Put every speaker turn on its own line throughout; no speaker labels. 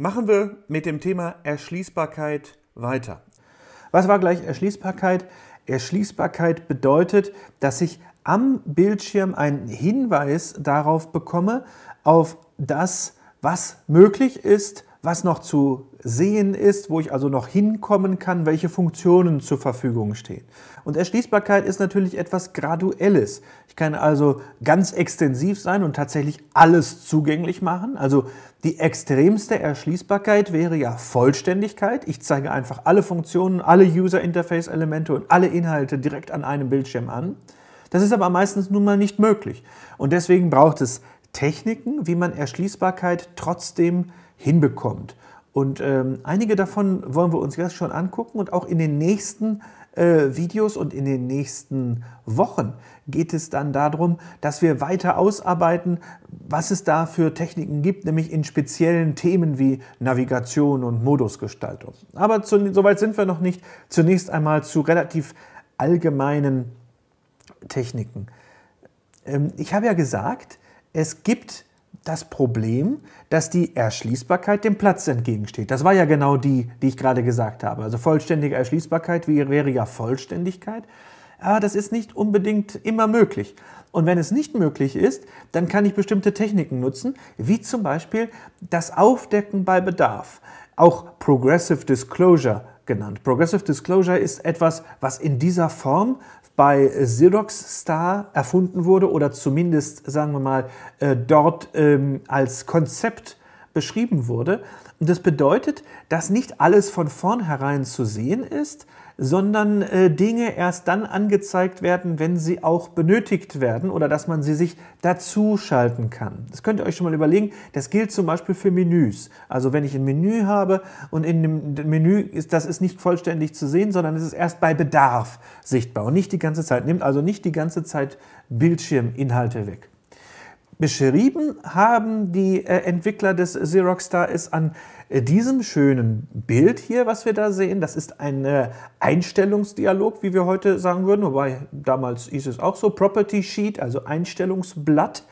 Machen wir mit dem Thema Erschließbarkeit weiter. Was war gleich Erschließbarkeit? Erschließbarkeit bedeutet, dass ich am Bildschirm einen Hinweis darauf bekomme, auf das, was möglich ist, was noch zu sehen ist, wo ich also noch hinkommen kann, welche Funktionen zur Verfügung stehen. Und Erschließbarkeit ist natürlich etwas Graduelles. Ich kann also ganz extensiv sein und tatsächlich alles zugänglich machen. Also die extremste Erschließbarkeit wäre ja Vollständigkeit. Ich zeige einfach alle Funktionen, alle User-Interface-Elemente und alle Inhalte direkt an einem Bildschirm an. Das ist aber meistens nun mal nicht möglich. Und deswegen braucht es Techniken, wie man Erschließbarkeit trotzdem hinbekommt. Und ähm, einige davon wollen wir uns jetzt schon angucken und auch in den nächsten äh, Videos und in den nächsten Wochen geht es dann darum, dass wir weiter ausarbeiten, was es da für Techniken gibt, nämlich in speziellen Themen wie Navigation und Modusgestaltung. Aber zu, soweit sind wir noch nicht. Zunächst einmal zu relativ allgemeinen Techniken. Ähm, ich habe ja gesagt, es gibt das Problem, dass die Erschließbarkeit dem Platz entgegensteht. Das war ja genau die, die ich gerade gesagt habe. Also vollständige Erschließbarkeit wäre ja Vollständigkeit. Aber das ist nicht unbedingt immer möglich. Und wenn es nicht möglich ist, dann kann ich bestimmte Techniken nutzen, wie zum Beispiel das Aufdecken bei Bedarf, auch Progressive Disclosure genannt. Progressive Disclosure ist etwas, was in dieser Form bei Xerox Star erfunden wurde oder zumindest, sagen wir mal, äh, dort ähm, als Konzept beschrieben wurde. Und das bedeutet, dass nicht alles von vornherein zu sehen ist, sondern äh, Dinge erst dann angezeigt werden, wenn sie auch benötigt werden oder dass man sie sich dazu schalten kann. Das könnt ihr euch schon mal überlegen. Das gilt zum Beispiel für Menüs. Also wenn ich ein Menü habe und in dem Menü ist das ist nicht vollständig zu sehen, sondern es ist erst bei Bedarf sichtbar und nicht die ganze Zeit. Nimmt also nicht die ganze Zeit Bildschirminhalte weg. Beschrieben haben die äh, Entwickler des Xerox Star ist an äh, diesem schönen Bild hier, was wir da sehen, das ist ein äh, Einstellungsdialog, wie wir heute sagen würden, wobei damals hieß es auch so, Property Sheet, also Einstellungsblatt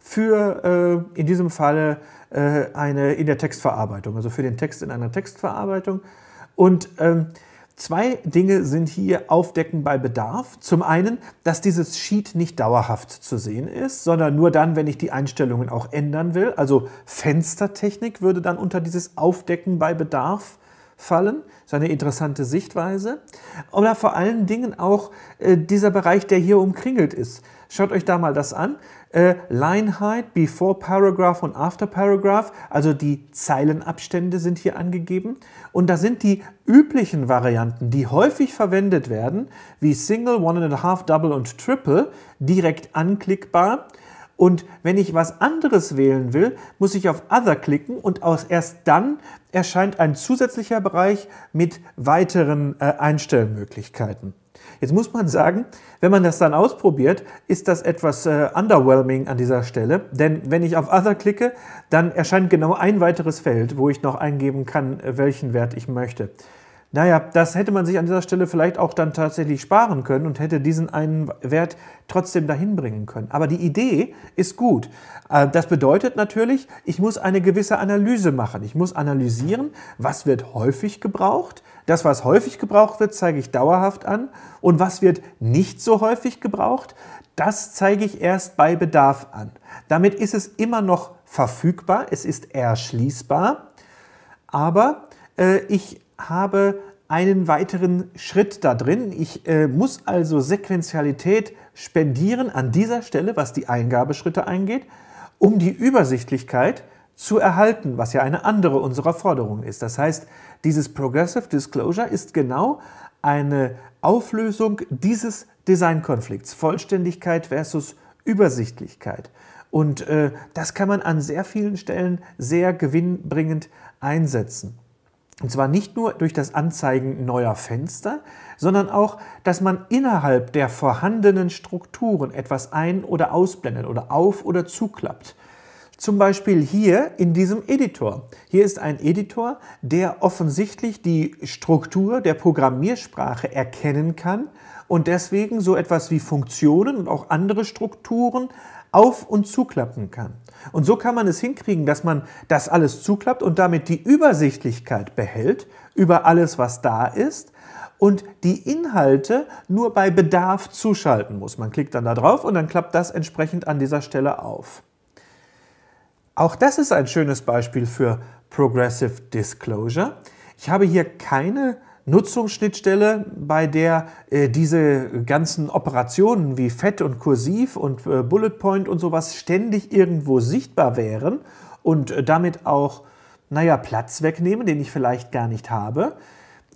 für äh, in diesem Falle äh, eine in der Textverarbeitung, also für den Text in einer Textverarbeitung. Und ähm, Zwei Dinge sind hier aufdecken bei Bedarf. Zum einen, dass dieses Sheet nicht dauerhaft zu sehen ist, sondern nur dann, wenn ich die Einstellungen auch ändern will. Also Fenstertechnik würde dann unter dieses Aufdecken bei Bedarf fallen. Das ist eine interessante Sichtweise. Oder vor allen Dingen auch äh, dieser Bereich, der hier umkringelt ist. Schaut euch da mal das an äh, Height, Before Paragraph und After Paragraph, also die Zeilenabstände sind hier angegeben. Und da sind die üblichen Varianten, die häufig verwendet werden, wie Single, One and a Half, Double und Triple, direkt anklickbar. Und wenn ich was anderes wählen will, muss ich auf Other klicken und aus erst dann erscheint ein zusätzlicher Bereich mit weiteren äh, Einstellmöglichkeiten. Jetzt muss man sagen, wenn man das dann ausprobiert, ist das etwas äh, underwhelming an dieser Stelle. Denn wenn ich auf Other klicke, dann erscheint genau ein weiteres Feld, wo ich noch eingeben kann, äh, welchen Wert ich möchte. Naja, das hätte man sich an dieser Stelle vielleicht auch dann tatsächlich sparen können und hätte diesen einen Wert trotzdem dahin bringen können. Aber die Idee ist gut. Äh, das bedeutet natürlich, ich muss eine gewisse Analyse machen. Ich muss analysieren, was wird häufig gebraucht, das, was häufig gebraucht wird, zeige ich dauerhaft an. Und was wird nicht so häufig gebraucht, das zeige ich erst bei Bedarf an. Damit ist es immer noch verfügbar, es ist erschließbar, aber äh, ich habe einen weiteren Schritt da drin. Ich äh, muss also Sequenzialität spendieren an dieser Stelle, was die Eingabeschritte angeht, um die Übersichtlichkeit zu erhalten, was ja eine andere unserer Forderungen ist. Das heißt, dieses Progressive Disclosure ist genau eine Auflösung dieses Designkonflikts, Vollständigkeit versus Übersichtlichkeit. Und äh, das kann man an sehr vielen Stellen sehr gewinnbringend einsetzen. Und zwar nicht nur durch das Anzeigen neuer Fenster, sondern auch, dass man innerhalb der vorhandenen Strukturen etwas ein- oder ausblendet oder auf- oder zuklappt. Zum Beispiel hier in diesem Editor. Hier ist ein Editor, der offensichtlich die Struktur der Programmiersprache erkennen kann und deswegen so etwas wie Funktionen und auch andere Strukturen auf- und zuklappen kann. Und so kann man es hinkriegen, dass man das alles zuklappt und damit die Übersichtlichkeit behält über alles, was da ist und die Inhalte nur bei Bedarf zuschalten muss. Man klickt dann da drauf und dann klappt das entsprechend an dieser Stelle auf. Auch das ist ein schönes Beispiel für Progressive Disclosure. Ich habe hier keine Nutzungsschnittstelle, bei der äh, diese ganzen Operationen wie Fett und Kursiv und äh, Bullet Point und sowas ständig irgendwo sichtbar wären und äh, damit auch, naja, Platz wegnehmen, den ich vielleicht gar nicht habe,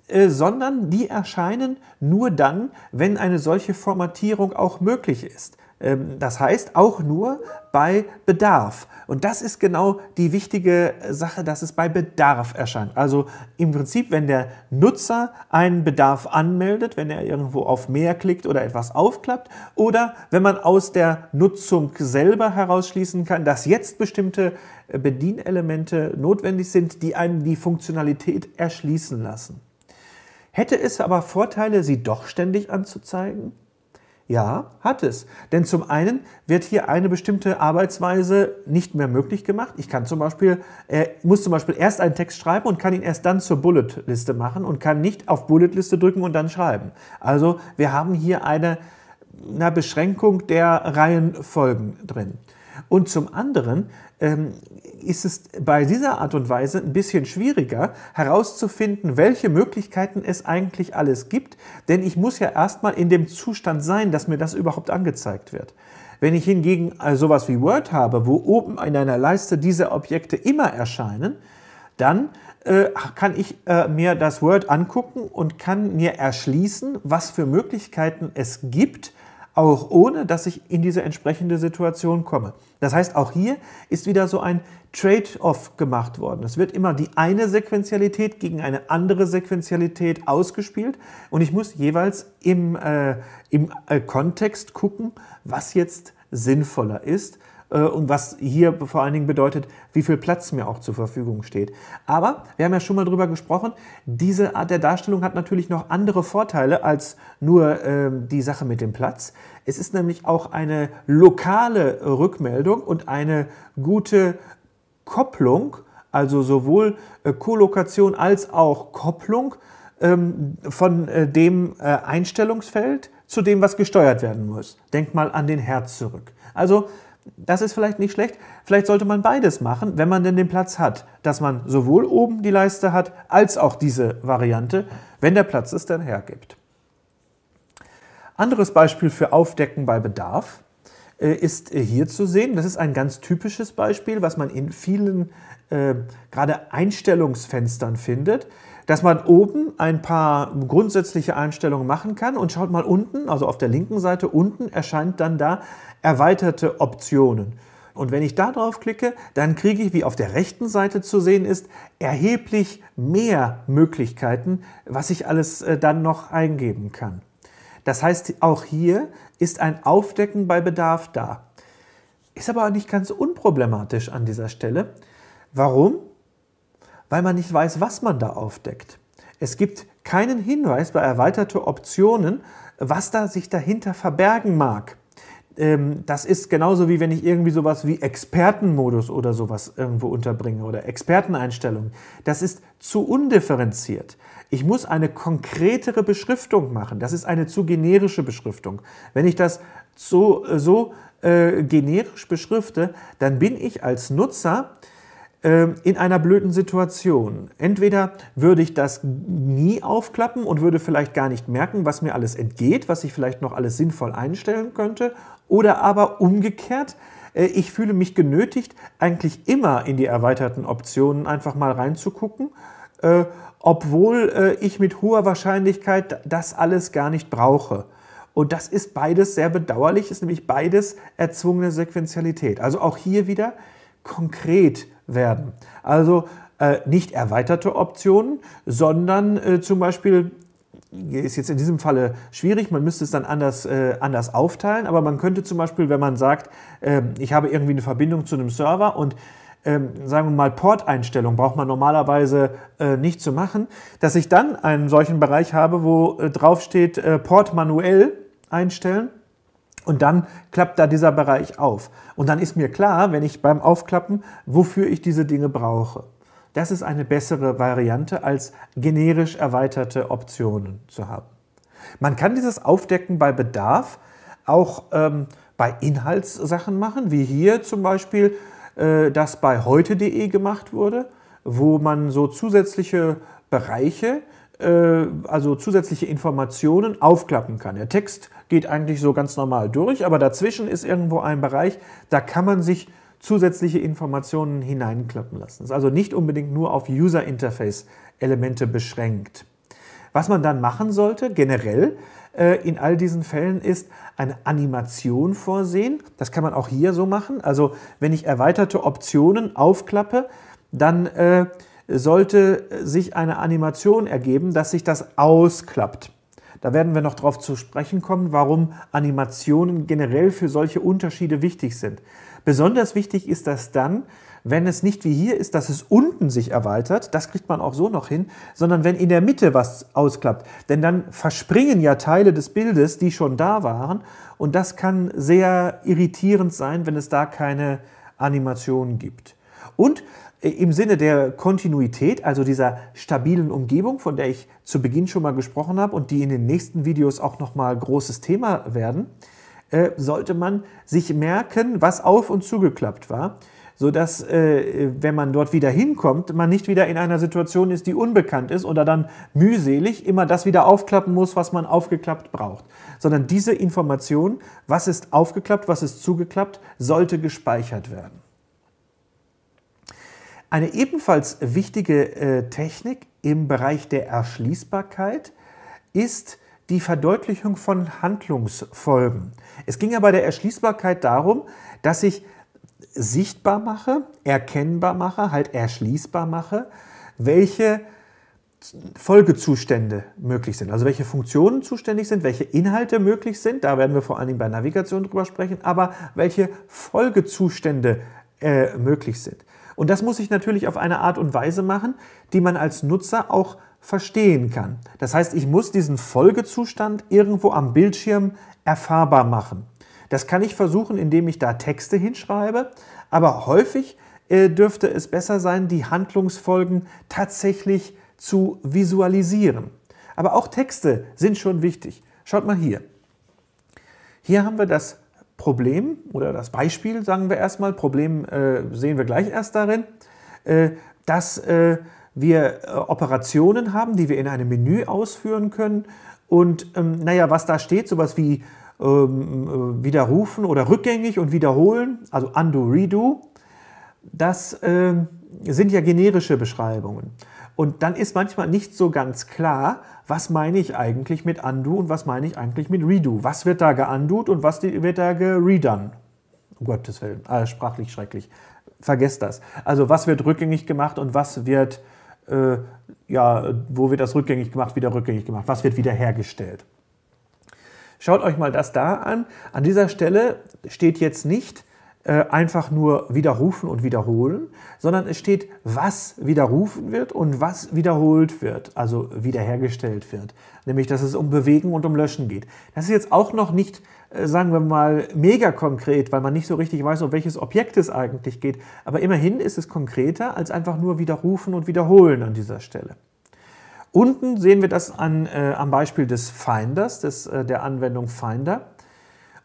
äh, sondern die erscheinen nur dann, wenn eine solche Formatierung auch möglich ist. Ähm, das heißt auch nur bei Bedarf. Und das ist genau die wichtige Sache, dass es bei Bedarf erscheint. Also im Prinzip, wenn der Nutzer einen Bedarf anmeldet, wenn er irgendwo auf mehr klickt oder etwas aufklappt, oder wenn man aus der Nutzung selber herausschließen kann, dass jetzt bestimmte äh, Bedienelemente notwendig sind, die einem die Funktionalität erschließen lassen. Hätte es aber Vorteile, sie doch ständig anzuzeigen? Ja, hat es. Denn zum einen wird hier eine bestimmte Arbeitsweise nicht mehr möglich gemacht. Ich kann zum Beispiel, äh, muss zum Beispiel erst einen Text schreiben und kann ihn erst dann zur Bulletliste machen und kann nicht auf Bulletliste drücken und dann schreiben. Also wir haben hier eine, eine Beschränkung der Reihenfolgen drin. Und zum anderen ähm, ist es bei dieser Art und Weise ein bisschen schwieriger herauszufinden, welche Möglichkeiten es eigentlich alles gibt, denn ich muss ja erstmal in dem Zustand sein, dass mir das überhaupt angezeigt wird. Wenn ich hingegen äh, sowas wie Word habe, wo oben in einer Leiste diese Objekte immer erscheinen, dann äh, kann ich äh, mir das Word angucken und kann mir erschließen, was für Möglichkeiten es gibt, auch ohne dass ich in diese entsprechende Situation komme. Das heißt, auch hier ist wieder so ein Trade-off gemacht worden. Es wird immer die eine Sequenzialität gegen eine andere Sequenzialität ausgespielt und ich muss jeweils im, äh, im äh, Kontext gucken, was jetzt sinnvoller ist. Äh, und was hier vor allen Dingen bedeutet, wie viel Platz mir auch zur Verfügung steht. Aber wir haben ja schon mal darüber gesprochen, diese Art der Darstellung hat natürlich noch andere Vorteile als nur äh, die Sache mit dem Platz. Es ist nämlich auch eine lokale Rückmeldung und eine gute Kopplung, also sowohl äh, Kolokation als auch Kopplung ähm, von äh, dem äh, Einstellungsfeld zu dem, was gesteuert werden muss. Denk mal an den Herz zurück. Also das ist vielleicht nicht schlecht. Vielleicht sollte man beides machen, wenn man denn den Platz hat, dass man sowohl oben die Leiste hat, als auch diese Variante, wenn der Platz es dann hergibt. Anderes Beispiel für Aufdecken bei Bedarf äh, ist äh, hier zu sehen. Das ist ein ganz typisches Beispiel, was man in vielen äh, gerade Einstellungsfenstern findet dass man oben ein paar grundsätzliche Einstellungen machen kann und schaut mal unten, also auf der linken Seite unten erscheint dann da erweiterte Optionen. Und wenn ich da drauf klicke, dann kriege ich, wie auf der rechten Seite zu sehen ist, erheblich mehr Möglichkeiten, was ich alles äh, dann noch eingeben kann. Das heißt, auch hier ist ein Aufdecken bei Bedarf da. Ist aber auch nicht ganz unproblematisch an dieser Stelle. Warum? weil man nicht weiß, was man da aufdeckt. Es gibt keinen Hinweis bei erweiterte Optionen, was da sich dahinter verbergen mag. Ähm, das ist genauso wie wenn ich irgendwie sowas wie Expertenmodus oder sowas irgendwo unterbringe oder Experteneinstellungen. Das ist zu undifferenziert. Ich muss eine konkretere Beschriftung machen. Das ist eine zu generische Beschriftung. Wenn ich das so, äh, so äh, generisch beschrifte, dann bin ich als Nutzer ähm, in einer blöden Situation. Entweder würde ich das nie aufklappen und würde vielleicht gar nicht merken, was mir alles entgeht, was ich vielleicht noch alles sinnvoll einstellen könnte, oder aber umgekehrt, äh, ich fühle mich genötigt, eigentlich immer in die erweiterten Optionen einfach mal reinzugucken, äh, obwohl äh, ich mit hoher Wahrscheinlichkeit das alles gar nicht brauche. Und das ist beides sehr bedauerlich, ist nämlich beides erzwungene Sequenzialität. Also auch hier wieder konkret werden. Also äh, nicht erweiterte Optionen, sondern äh, zum Beispiel ist jetzt in diesem Falle schwierig, man müsste es dann anders, äh, anders aufteilen, aber man könnte zum Beispiel, wenn man sagt, ähm, ich habe irgendwie eine Verbindung zu einem Server und ähm, sagen wir mal, Port-Einstellung braucht man normalerweise äh, nicht zu machen, dass ich dann einen solchen Bereich habe, wo äh, drauf steht, äh, Port manuell einstellen. Und dann klappt da dieser Bereich auf. Und dann ist mir klar, wenn ich beim Aufklappen, wofür ich diese Dinge brauche. Das ist eine bessere Variante, als generisch erweiterte Optionen zu haben. Man kann dieses Aufdecken bei Bedarf auch ähm, bei Inhaltssachen machen, wie hier zum Beispiel äh, das bei heute.de gemacht wurde, wo man so zusätzliche Bereiche äh, also zusätzliche Informationen aufklappen kann. Der Text geht eigentlich so ganz normal durch, aber dazwischen ist irgendwo ein Bereich, da kann man sich zusätzliche Informationen hineinklappen lassen. Das ist also nicht unbedingt nur auf User Interface Elemente beschränkt. Was man dann machen sollte, generell äh, in all diesen Fällen, ist eine Animation vorsehen. Das kann man auch hier so machen. Also wenn ich erweiterte Optionen aufklappe, dann äh, sollte sich eine Animation ergeben, dass sich das ausklappt. Da werden wir noch darauf zu sprechen kommen, warum Animationen generell für solche Unterschiede wichtig sind. Besonders wichtig ist das dann, wenn es nicht wie hier ist, dass es unten sich erweitert, das kriegt man auch so noch hin, sondern wenn in der Mitte was ausklappt. Denn dann verspringen ja Teile des Bildes, die schon da waren. Und das kann sehr irritierend sein, wenn es da keine Animationen gibt. Und äh, im Sinne der Kontinuität, also dieser stabilen Umgebung, von der ich zu Beginn schon mal gesprochen habe und die in den nächsten Videos auch nochmal großes Thema werden, äh, sollte man sich merken, was auf und zugeklappt war, sodass, äh, wenn man dort wieder hinkommt, man nicht wieder in einer Situation ist, die unbekannt ist oder dann mühselig immer das wieder aufklappen muss, was man aufgeklappt braucht, sondern diese Information, was ist aufgeklappt, was ist zugeklappt, sollte gespeichert werden. Eine ebenfalls wichtige äh, Technik im Bereich der Erschließbarkeit ist die Verdeutlichung von Handlungsfolgen. Es ging ja bei der Erschließbarkeit darum, dass ich sichtbar mache, erkennbar mache, halt erschließbar mache, welche Folgezustände möglich sind, also welche Funktionen zuständig sind, welche Inhalte möglich sind, da werden wir vor allen Dingen bei Navigation drüber sprechen, aber welche Folgezustände äh, möglich sind. Und das muss ich natürlich auf eine Art und Weise machen, die man als Nutzer auch verstehen kann. Das heißt, ich muss diesen Folgezustand irgendwo am Bildschirm erfahrbar machen. Das kann ich versuchen, indem ich da Texte hinschreibe, aber häufig äh, dürfte es besser sein, die Handlungsfolgen tatsächlich zu visualisieren. Aber auch Texte sind schon wichtig. Schaut mal hier. Hier haben wir das Problem oder das Beispiel, sagen wir erstmal, Problem äh, sehen wir gleich erst darin, äh, dass äh, wir äh, Operationen haben, die wir in einem Menü ausführen können. Und ähm, naja, was da steht, sowas wie ähm, äh, widerrufen oder rückgängig und wiederholen, also undo, redo, das äh, sind ja generische Beschreibungen. Und dann ist manchmal nicht so ganz klar, was meine ich eigentlich mit undo und was meine ich eigentlich mit redo. Was wird da geundoed und was wird da geredone? Um Gottes Willen, äh, sprachlich schrecklich. Vergesst das. Also was wird rückgängig gemacht und was wird, äh, ja, wo wird das rückgängig gemacht, wieder rückgängig gemacht? Was wird wiederhergestellt? Schaut euch mal das da an. An dieser Stelle steht jetzt nicht, äh, einfach nur widerrufen und wiederholen, sondern es steht, was widerrufen wird und was wiederholt wird, also wiederhergestellt wird. Nämlich, dass es um Bewegen und um Löschen geht. Das ist jetzt auch noch nicht, äh, sagen wir mal, mega konkret, weil man nicht so richtig weiß, um welches Objekt es eigentlich geht. Aber immerhin ist es konkreter als einfach nur widerrufen und wiederholen an dieser Stelle. Unten sehen wir das an, äh, am Beispiel des Finders, des, äh, der Anwendung Finder.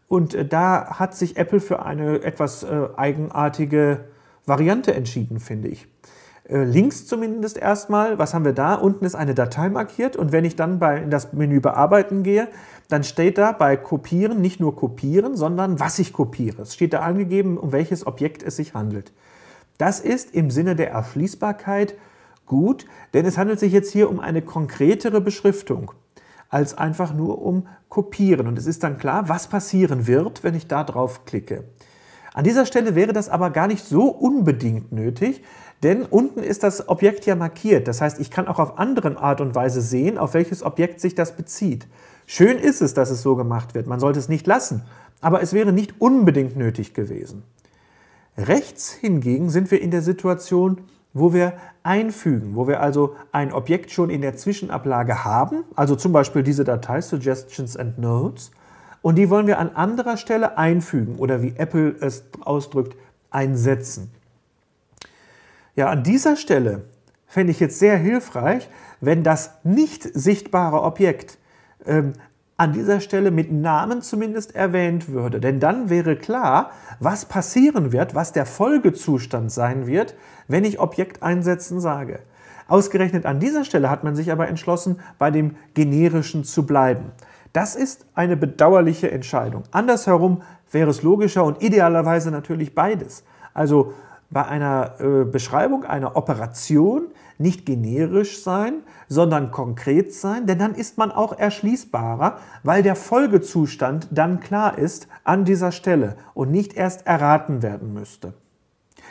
Und äh, da hat sich Apple für eine etwas äh, eigenartige Variante entschieden, finde ich. Äh, links zumindest erstmal, was haben wir da? Unten ist eine Datei markiert und wenn ich dann bei, in das Menü Bearbeiten gehe, dann steht da bei Kopieren nicht nur Kopieren, sondern was ich kopiere. Es steht da angegeben, um welches Objekt es sich handelt. Das ist im Sinne der Erschließbarkeit gut, denn es handelt sich jetzt hier um eine konkretere Beschriftung als einfach nur um Kopieren. Und es ist dann klar, was passieren wird, wenn ich da drauf klicke. An dieser Stelle wäre das aber gar nicht so unbedingt nötig, denn unten ist das Objekt ja markiert. Das heißt, ich kann auch auf andere Art und Weise sehen, auf welches Objekt sich das bezieht. Schön ist es, dass es so gemacht wird. Man sollte es nicht lassen. Aber es wäre nicht unbedingt nötig gewesen. Rechts hingegen sind wir in der Situation, wo wir einfügen, wo wir also ein Objekt schon in der Zwischenablage haben, also zum Beispiel diese Datei Suggestions and Notes, und die wollen wir an anderer Stelle einfügen oder wie Apple es ausdrückt, einsetzen. Ja, an dieser Stelle fände ich jetzt sehr hilfreich, wenn das nicht sichtbare Objekt ähm, an dieser Stelle mit Namen zumindest erwähnt würde. Denn dann wäre klar, was passieren wird, was der Folgezustand sein wird, wenn ich Objekt einsetzen sage. Ausgerechnet an dieser Stelle hat man sich aber entschlossen, bei dem generischen zu bleiben. Das ist eine bedauerliche Entscheidung. Andersherum wäre es logischer und idealerweise natürlich beides. Also bei einer äh, Beschreibung einer Operation nicht generisch sein, sondern konkret sein, denn dann ist man auch erschließbarer, weil der Folgezustand dann klar ist an dieser Stelle und nicht erst erraten werden müsste.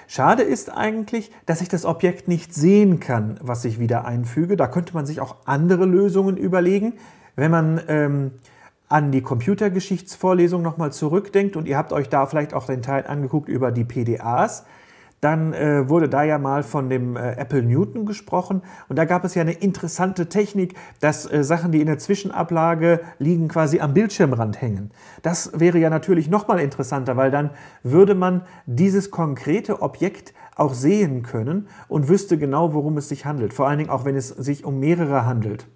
Schade ist eigentlich, dass ich das Objekt nicht sehen kann, was ich wieder einfüge. Da könnte man sich auch andere Lösungen überlegen, wenn man ähm, an die Computergeschichtsvorlesung nochmal zurückdenkt und ihr habt euch da vielleicht auch den Teil angeguckt über die PDAs, dann äh, wurde da ja mal von dem äh, Apple Newton gesprochen. Und da gab es ja eine interessante Technik, dass äh, Sachen, die in der Zwischenablage liegen, quasi am Bildschirmrand hängen. Das wäre ja natürlich nochmal interessanter, weil dann würde man dieses konkrete Objekt auch sehen können und wüsste genau, worum es sich handelt. Vor allen Dingen auch, wenn es sich um mehrere handelt.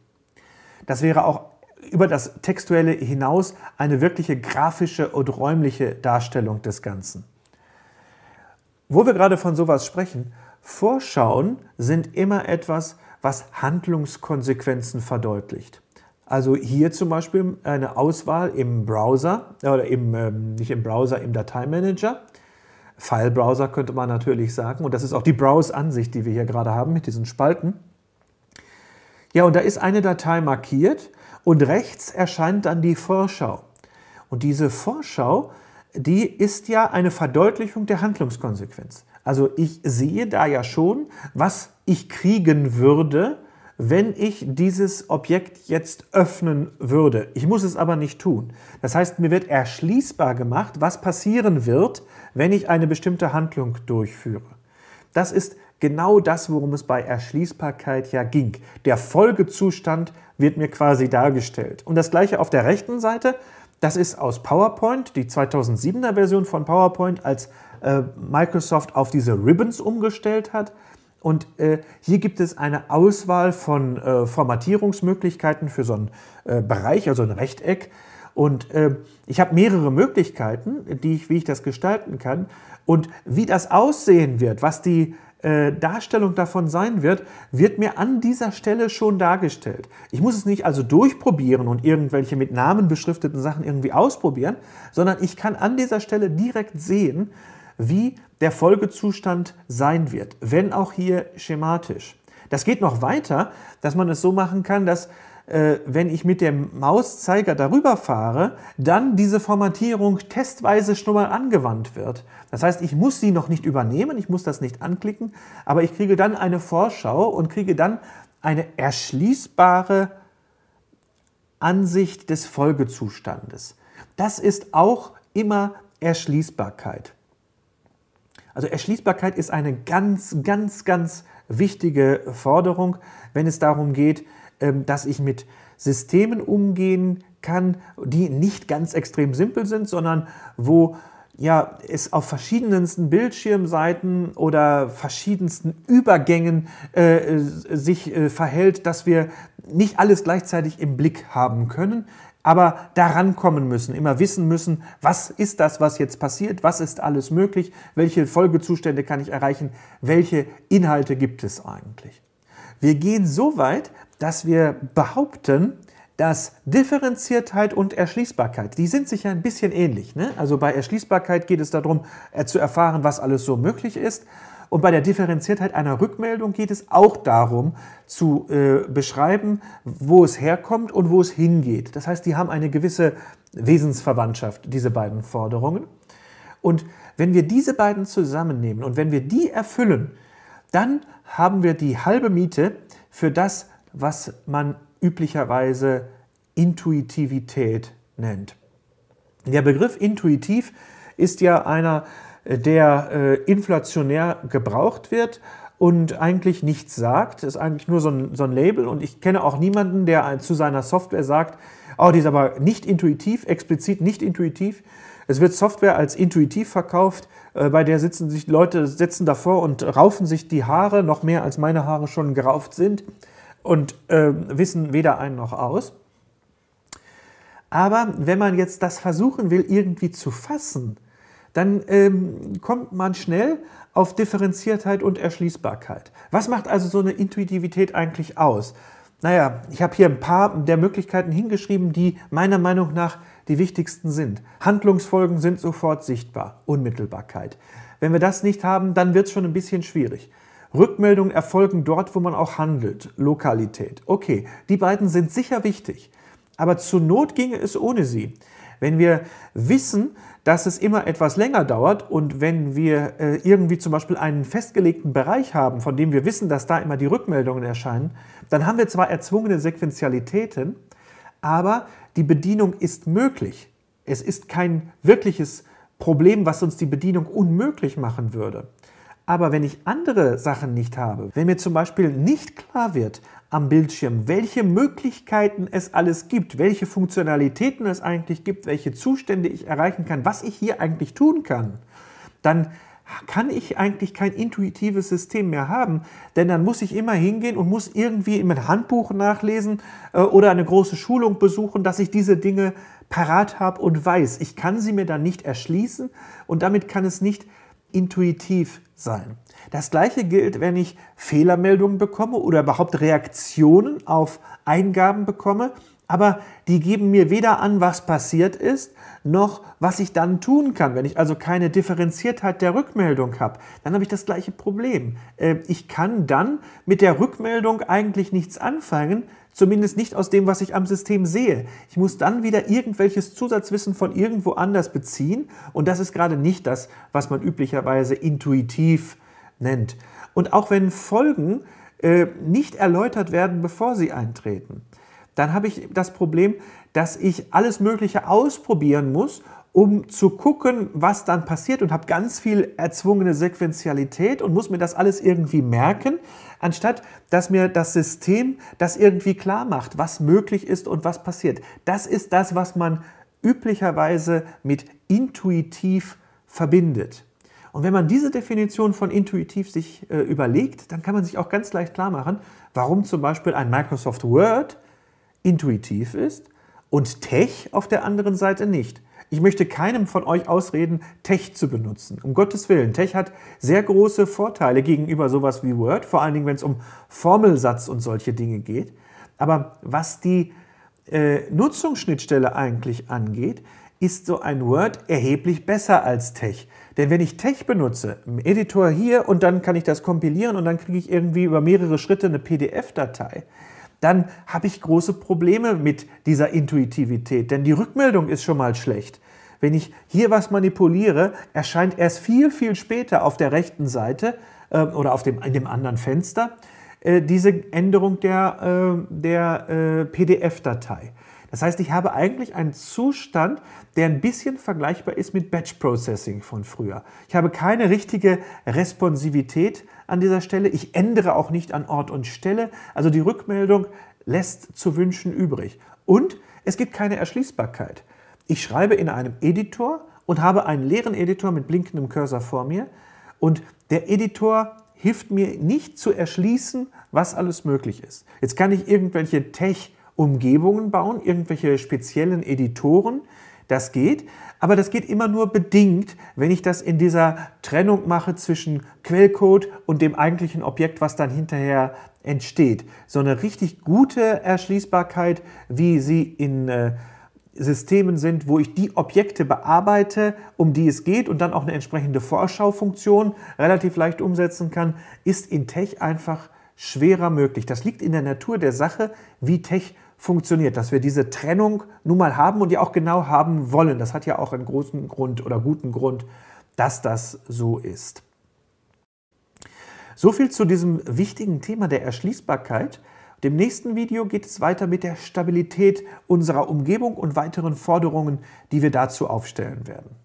Das wäre auch über das Textuelle hinaus eine wirkliche grafische und räumliche Darstellung des Ganzen. Wo wir gerade von sowas sprechen, Vorschauen sind immer etwas, was Handlungskonsequenzen verdeutlicht. Also hier zum Beispiel eine Auswahl im Browser äh, oder im, ähm, nicht im Browser, im Dateimanager. Filebrowser könnte man natürlich sagen. Und das ist auch die Browse-Ansicht, die wir hier gerade haben mit diesen Spalten. Ja, und da ist eine Datei markiert und rechts erscheint dann die Vorschau. Und diese Vorschau die ist ja eine Verdeutlichung der Handlungskonsequenz. Also ich sehe da ja schon, was ich kriegen würde, wenn ich dieses Objekt jetzt öffnen würde. Ich muss es aber nicht tun. Das heißt, mir wird erschließbar gemacht, was passieren wird, wenn ich eine bestimmte Handlung durchführe. Das ist genau das, worum es bei Erschließbarkeit ja ging. Der Folgezustand wird mir quasi dargestellt. Und das gleiche auf der rechten Seite das ist aus PowerPoint, die 2007er Version von PowerPoint, als äh, Microsoft auf diese Ribbons umgestellt hat. Und äh, hier gibt es eine Auswahl von äh, Formatierungsmöglichkeiten für so einen äh, Bereich, also ein Rechteck. Und äh, ich habe mehrere Möglichkeiten, die ich, wie ich das gestalten kann. Und wie das aussehen wird, was die äh, Darstellung davon sein wird, wird mir an dieser Stelle schon dargestellt. Ich muss es nicht also durchprobieren und irgendwelche mit Namen beschrifteten Sachen irgendwie ausprobieren, sondern ich kann an dieser Stelle direkt sehen, wie der Folgezustand sein wird, wenn auch hier schematisch. Das geht noch weiter, dass man es so machen kann, dass äh, wenn ich mit dem Mauszeiger darüber fahre, dann diese Formatierung testweise schon mal angewandt wird. Das heißt, ich muss sie noch nicht übernehmen, ich muss das nicht anklicken, aber ich kriege dann eine Vorschau und kriege dann eine erschließbare Ansicht des Folgezustandes. Das ist auch immer Erschließbarkeit. Also Erschließbarkeit ist eine ganz, ganz, ganz wichtige Forderung, wenn es darum geht, ähm, dass ich mit Systemen umgehen kann, die nicht ganz extrem simpel sind, sondern wo ja, es auf verschiedensten Bildschirmseiten oder verschiedensten Übergängen äh, sich äh, verhält, dass wir nicht alles gleichzeitig im Blick haben können, aber daran kommen müssen, immer wissen müssen, was ist das, was jetzt passiert, was ist alles möglich, welche Folgezustände kann ich erreichen, welche Inhalte gibt es eigentlich. Wir gehen so weit, dass wir behaupten, dass Differenziertheit und Erschließbarkeit, die sind sich ja ein bisschen ähnlich. Ne? Also bei Erschließbarkeit geht es darum, äh, zu erfahren, was alles so möglich ist. Und bei der Differenziertheit einer Rückmeldung geht es auch darum, zu äh, beschreiben, wo es herkommt und wo es hingeht. Das heißt, die haben eine gewisse Wesensverwandtschaft, diese beiden Forderungen. Und wenn wir diese beiden zusammennehmen und wenn wir die erfüllen, dann haben wir die halbe Miete für das, was man üblicherweise Intuitivität nennt. Der Begriff intuitiv ist ja einer, äh, der äh, inflationär gebraucht wird und eigentlich nichts sagt, ist eigentlich nur so ein, so ein Label und ich kenne auch niemanden, der zu seiner Software sagt, oh, die ist aber nicht intuitiv, explizit nicht intuitiv. Es wird Software als intuitiv verkauft, äh, bei der sitzen sich Leute sitzen davor und raufen sich die Haare noch mehr als meine Haare schon gerauft sind und äh, wissen weder ein noch aus. Aber wenn man jetzt das versuchen will, irgendwie zu fassen, dann ähm, kommt man schnell auf Differenziertheit und Erschließbarkeit. Was macht also so eine Intuitivität eigentlich aus? Naja, ich habe hier ein paar der Möglichkeiten hingeschrieben, die meiner Meinung nach die wichtigsten sind. Handlungsfolgen sind sofort sichtbar, Unmittelbarkeit. Wenn wir das nicht haben, dann wird es schon ein bisschen schwierig. Rückmeldungen erfolgen dort, wo man auch handelt. Lokalität. Okay, die beiden sind sicher wichtig. Aber zur Not ginge es ohne sie. Wenn wir wissen, dass es immer etwas länger dauert und wenn wir äh, irgendwie zum Beispiel einen festgelegten Bereich haben, von dem wir wissen, dass da immer die Rückmeldungen erscheinen, dann haben wir zwar erzwungene Sequenzialitäten, aber die Bedienung ist möglich. Es ist kein wirkliches Problem, was uns die Bedienung unmöglich machen würde. Aber wenn ich andere Sachen nicht habe, wenn mir zum Beispiel nicht klar wird am Bildschirm, welche Möglichkeiten es alles gibt, welche Funktionalitäten es eigentlich gibt, welche Zustände ich erreichen kann, was ich hier eigentlich tun kann, dann kann ich eigentlich kein intuitives System mehr haben, denn dann muss ich immer hingehen und muss irgendwie im Handbuch nachlesen äh, oder eine große Schulung besuchen, dass ich diese Dinge parat habe und weiß. Ich kann sie mir dann nicht erschließen und damit kann es nicht intuitiv sein. Das gleiche gilt, wenn ich Fehlermeldungen bekomme oder überhaupt Reaktionen auf Eingaben bekomme, aber die geben mir weder an, was passiert ist, noch was ich dann tun kann. Wenn ich also keine Differenziertheit der Rückmeldung habe, dann habe ich das gleiche Problem. Äh, ich kann dann mit der Rückmeldung eigentlich nichts anfangen, Zumindest nicht aus dem, was ich am System sehe. Ich muss dann wieder irgendwelches Zusatzwissen von irgendwo anders beziehen. Und das ist gerade nicht das, was man üblicherweise intuitiv nennt. Und auch wenn Folgen äh, nicht erläutert werden, bevor sie eintreten, dann habe ich das Problem, dass ich alles Mögliche ausprobieren muss, um zu gucken, was dann passiert und habe ganz viel erzwungene Sequenzialität und muss mir das alles irgendwie merken, anstatt dass mir das System das irgendwie klar macht, was möglich ist und was passiert. Das ist das, was man üblicherweise mit intuitiv verbindet. Und wenn man diese Definition von intuitiv sich äh, überlegt, dann kann man sich auch ganz leicht klar machen, warum zum Beispiel ein Microsoft Word intuitiv ist und Tech auf der anderen Seite nicht. Ich möchte keinem von euch ausreden, Tech zu benutzen. Um Gottes Willen, Tech hat sehr große Vorteile gegenüber sowas wie Word, vor allen Dingen, wenn es um Formelsatz und solche Dinge geht. Aber was die äh, Nutzungsschnittstelle eigentlich angeht, ist so ein Word erheblich besser als Tech. Denn wenn ich Tech benutze, im Editor hier und dann kann ich das kompilieren und dann kriege ich irgendwie über mehrere Schritte eine PDF-Datei, dann habe ich große Probleme mit dieser Intuitivität, denn die Rückmeldung ist schon mal schlecht. Wenn ich hier was manipuliere, erscheint erst viel, viel später auf der rechten Seite äh, oder auf dem, in dem anderen Fenster äh, diese Änderung der, ähm, äh, der PDF-Datei. Das heißt, ich habe eigentlich einen Zustand, der ein bisschen vergleichbar ist mit Batch Processing von früher. Ich habe keine richtige Responsivität an dieser Stelle. Ich ändere auch nicht an Ort und Stelle. Also die Rückmeldung lässt zu wünschen übrig. Und es gibt keine Erschließbarkeit. Ich schreibe in einem Editor und habe einen leeren Editor mit blinkendem Cursor vor mir. Und der Editor hilft mir nicht zu erschließen, was alles möglich ist. Jetzt kann ich irgendwelche Tech- Umgebungen bauen, irgendwelche speziellen Editoren. Das geht, aber das geht immer nur bedingt, wenn ich das in dieser Trennung mache zwischen Quellcode und dem eigentlichen Objekt, was dann hinterher entsteht. So eine richtig gute Erschließbarkeit, wie sie in äh, Systemen sind, wo ich die Objekte bearbeite, um die es geht und dann auch eine entsprechende Vorschaufunktion relativ leicht umsetzen kann, ist in Tech einfach schwerer möglich. Das liegt in der Natur der Sache, wie Tech funktioniert, dass wir diese Trennung nun mal haben und ja auch genau haben wollen. Das hat ja auch einen großen Grund oder guten Grund, dass das so ist. So viel zu diesem wichtigen Thema der Erschließbarkeit. Dem nächsten Video geht es weiter mit der Stabilität unserer Umgebung und weiteren Forderungen, die wir dazu aufstellen werden.